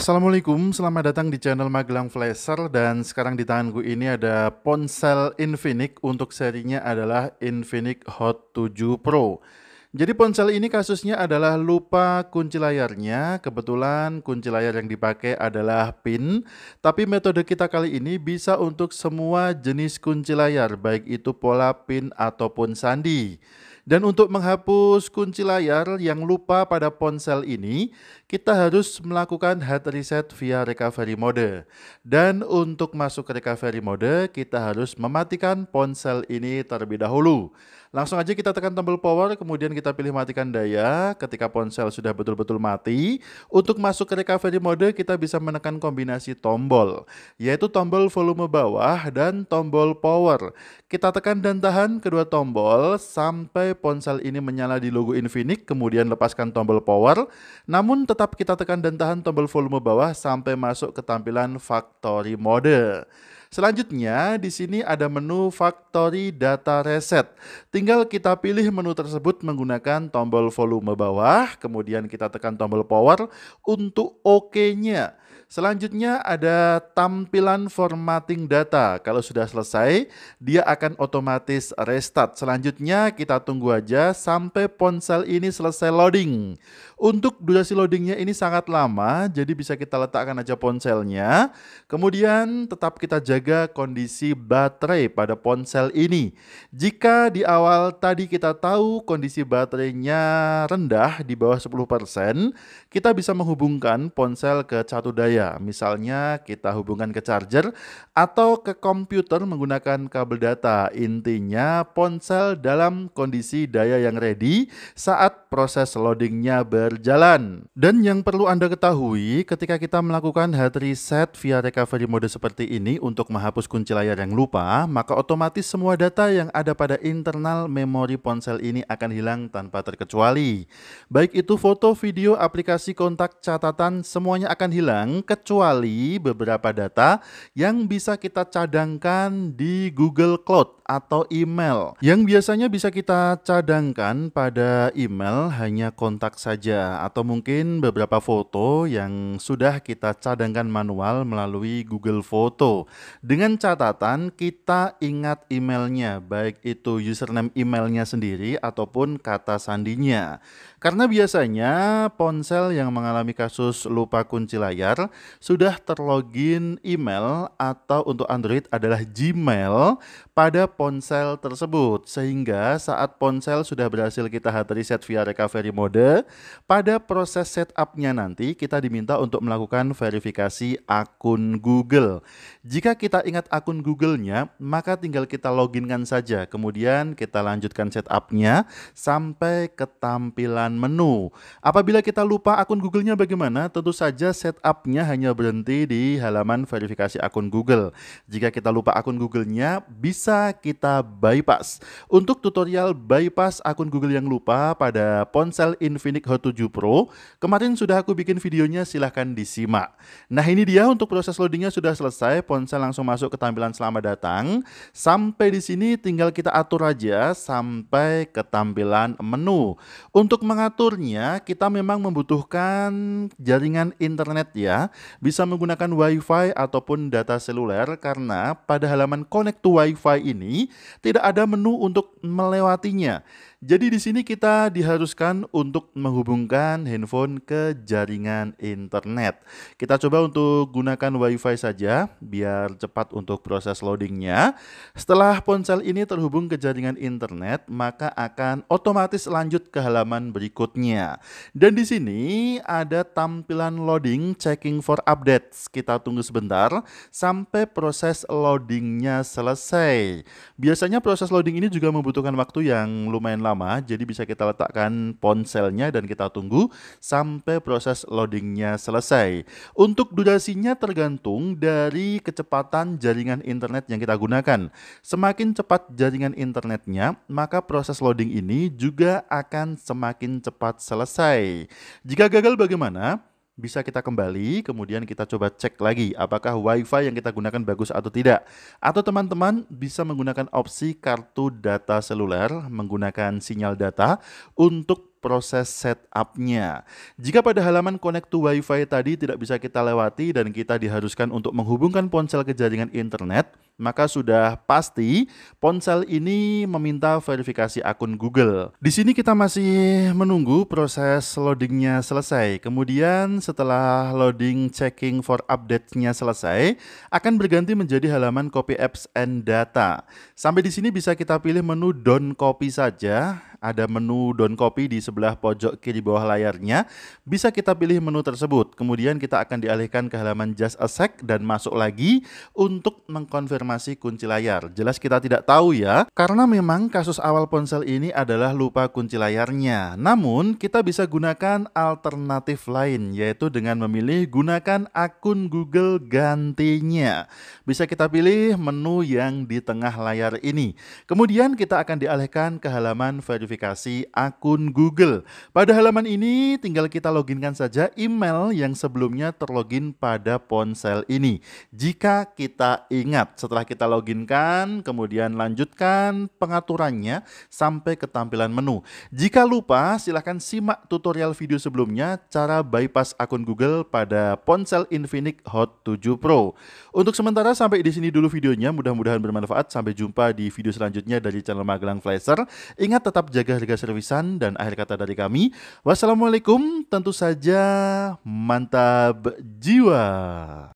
Assalamualaikum, selamat datang di channel Magelang Flasher dan sekarang di tanganku ini ada ponsel Infinix untuk serinya adalah Infinix Hot 7 Pro. Jadi ponsel ini kasusnya adalah lupa kunci layarnya, kebetulan kunci layar yang dipakai adalah PIN, tapi metode kita kali ini bisa untuk semua jenis kunci layar, baik itu pola PIN ataupun sandi. Dan untuk menghapus kunci layar yang lupa pada ponsel ini, kita harus melakukan hard reset via recovery mode. Dan untuk masuk ke recovery mode, kita harus mematikan ponsel ini terlebih dahulu. Langsung aja kita tekan tombol power, kemudian kita pilih matikan daya ketika ponsel sudah betul-betul mati. Untuk masuk ke recovery mode, kita bisa menekan kombinasi tombol, yaitu tombol volume bawah dan tombol power. Kita tekan dan tahan kedua tombol sampai ponsel ini menyala di logo Infinix, kemudian lepaskan tombol power, namun tetap kita tekan dan tahan tombol volume bawah sampai masuk ke tampilan factory mode. Selanjutnya, di sini ada menu Factory Data Reset. Tinggal kita pilih menu tersebut menggunakan tombol volume bawah, kemudian kita tekan tombol power untuk OK-nya. Selanjutnya ada tampilan formatting data. Kalau sudah selesai, dia akan otomatis restart. Selanjutnya kita tunggu aja sampai ponsel ini selesai loading. Untuk durasi loadingnya ini sangat lama, jadi bisa kita letakkan aja ponselnya. Kemudian tetap kita jaga menjaga kondisi baterai pada ponsel ini. Jika di awal tadi kita tahu kondisi baterainya rendah di bawah 10%, kita bisa menghubungkan ponsel ke catu daya. Misalnya kita hubungkan ke charger atau ke komputer menggunakan kabel data. Intinya ponsel dalam kondisi daya yang ready saat proses loadingnya berjalan. Dan yang perlu Anda ketahui ketika kita melakukan hard reset via recovery mode seperti ini untuk menghapus kunci layar yang lupa, maka otomatis semua data yang ada pada internal memori ponsel ini akan hilang tanpa terkecuali. Baik itu foto, video, aplikasi, kontak, catatan, semuanya akan hilang kecuali beberapa data yang bisa kita cadangkan di Google Cloud atau email. Yang biasanya bisa kita cadangkan pada email hanya kontak saja atau mungkin beberapa foto yang sudah kita cadangkan manual melalui Google Foto. Dengan catatan kita ingat emailnya, baik itu username emailnya sendiri ataupun kata sandinya. Karena biasanya ponsel yang mengalami kasus lupa kunci layar sudah terlogin email atau untuk Android adalah Gmail pada ponsel tersebut. Sehingga saat ponsel sudah berhasil kita hard reset via recovery mode, pada proses setupnya nanti kita diminta untuk melakukan verifikasi akun Google. Jika kita kita ingat akun Google-nya, maka tinggal kita loginkan saja. Kemudian kita lanjutkan setup-nya sampai ke tampilan menu. Apabila kita lupa akun Google-nya bagaimana, tentu saja setup-nya hanya berhenti di halaman verifikasi akun Google. Jika kita lupa akun Google-nya, bisa kita bypass. Untuk tutorial bypass akun Google yang lupa pada ponsel Infinix Hot 7 Pro, kemarin sudah aku bikin videonya, silahkan disimak. Nah ini dia untuk proses loadingnya sudah selesai, ponsel langsung langsung masuk ke tampilan selamat datang. Sampai di sini tinggal kita atur aja sampai ke tampilan menu. Untuk mengaturnya kita memang membutuhkan jaringan internet ya. Bisa menggunakan wifi ataupun data seluler karena pada halaman connect to wifi ini tidak ada menu untuk melewatinya. Jadi di sini kita diharuskan untuk menghubungkan handphone ke jaringan internet. Kita coba untuk gunakan WiFi saja biar cepat untuk proses loadingnya. Setelah ponsel ini terhubung ke jaringan internet, maka akan otomatis lanjut ke halaman berikutnya. Dan di sini ada tampilan loading checking for updates. Kita tunggu sebentar sampai proses loadingnya selesai. Biasanya proses loading ini juga membutuhkan waktu yang lumayan lama nama, jadi bisa kita letakkan ponselnya dan kita tunggu sampai proses loadingnya selesai. Untuk durasinya tergantung dari kecepatan jaringan internet yang kita gunakan. Semakin cepat jaringan internetnya, maka proses loading ini juga akan semakin cepat selesai. Jika gagal bagaimana? bisa kita kembali, kemudian kita coba cek lagi apakah WiFi yang kita gunakan bagus atau tidak. Atau teman-teman bisa menggunakan opsi kartu data seluler menggunakan sinyal data untuk proses setupnya. Jika pada halaman connect to WiFi tadi tidak bisa kita lewati dan kita diharuskan untuk menghubungkan ponsel ke jaringan internet, maka sudah pasti ponsel ini meminta verifikasi akun Google. Di sini kita masih menunggu proses loadingnya selesai. Kemudian setelah loading checking for update-nya selesai, akan berganti menjadi halaman copy apps and data. Sampai di sini bisa kita pilih menu don copy saja. Ada menu don copy di sebelah pojok kiri bawah layarnya. Bisa kita pilih menu tersebut. Kemudian kita akan dialihkan ke halaman just a sec dan masuk lagi untuk mengkonfirmasi masih kunci layar. Jelas kita tidak tahu ya, karena memang kasus awal ponsel ini adalah lupa kunci layarnya. Namun, kita bisa gunakan alternatif lain, yaitu dengan memilih gunakan akun Google gantinya. Bisa kita pilih menu yang di tengah layar ini. Kemudian kita akan dialihkan ke halaman verifikasi akun Google. Pada halaman ini, tinggal kita loginkan saja email yang sebelumnya terlogin pada ponsel ini. Jika kita ingat, setelah kita loginkan, kemudian lanjutkan pengaturannya sampai ke tampilan menu. Jika lupa, silahkan simak tutorial video sebelumnya cara bypass akun Google pada ponsel Infinix Hot 7 Pro. Untuk sementara sampai di sini dulu videonya, mudah-mudahan bermanfaat. Sampai jumpa di video selanjutnya dari channel Magelang Flasher. Ingat tetap jaga harga servisan dan akhir kata dari kami. Wassalamualaikum, tentu saja mantap jiwa.